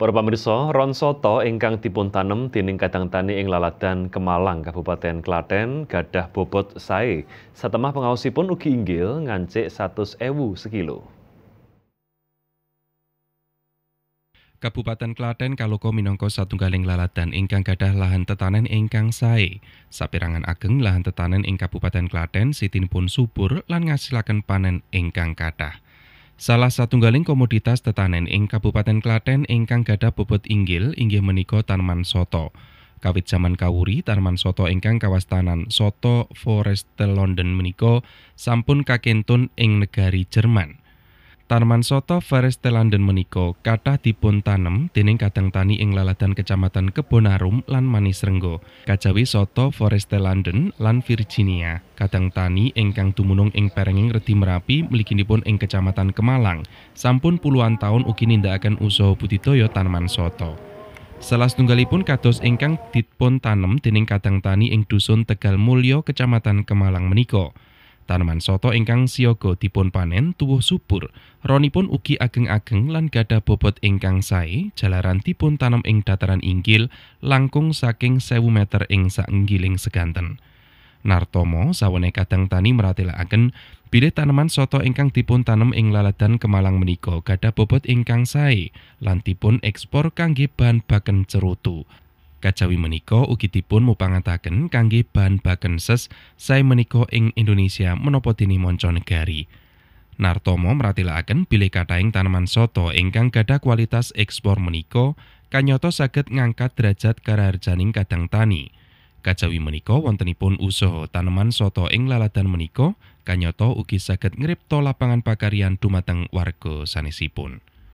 Para pemirsa, ron soto ingkang dipuntanem dening kadang tani ing laladan Kemalang, Kabupaten Klaten, gadah bobot sae. Satemah pengawasipun ugi inggil ngancik ewu sekilo. Kabupaten Klaten Kaloko minangka satunggaling laladan ingkang gadah lahan tetanen ingkang sae. Sapirangan ageng lahan tetanen ing Kabupaten Klaten sitinipun subur lan ngasilaken panen ingkang kathah. Salah satunggaling komoditas tetanen ing Kabupaten Klaten ingkang gada bobot inggil inggih menika tanaman soto. Kawit zaman kawuri tanaman soto ingkang kawastanan Soto Forest London menika sampun kakentun ing negari Jerman. Tanaman soto Forestelanden menika kathah dipun tanem dening kadang tani ing laladan Kecamatan Kebonarum lan Manisrenggo. Kajawi soto Forestelanden lan Virginia, kadang tani ingkang dumunung ing perenging Redi Merapi mliginipun ing Kecamatan Kemalang, sampun puluhan taun ugi nindakaken usaha budidaya tanaman soto. Salah setunggalipun kados ingkang dipun tanem dening kadang tani ing dusun Tegal Mulyo Kecamatan Kemalang Meniko, Tanaman soto ingkang siaga dipun panen tuwuh subur. Roni pun ugi ageng-ageng lan gada bobot ingkang sae, jalaran dipun tanam ing dataran inggil, langkung saking sewu meter ing sanggiling seganten. Nartomo sawene kadang tani meratelaken bilih tanaman soto ingkang dipun tanam ing laladan Kemalang menika gada bobot ingkang sae lan dipun ekspor kangge bahan baken cerutu. Kajawi menika ugi dipun mupangataken kangge bahan baken ses saya menika ing Indonesia menopo dini manca negari. Nartomo meratilaken bilih kathahing tanaman soto ingkang gadhah kualitas ekspor menika kanyoto saged ngangkat derajat kararjaning kadang tani. Kajawi menika wontenipun usaha tanaman soto ing laladan menika kanyoto ugi saged ngripto lapangan pakarian dumateng warga sanesipun.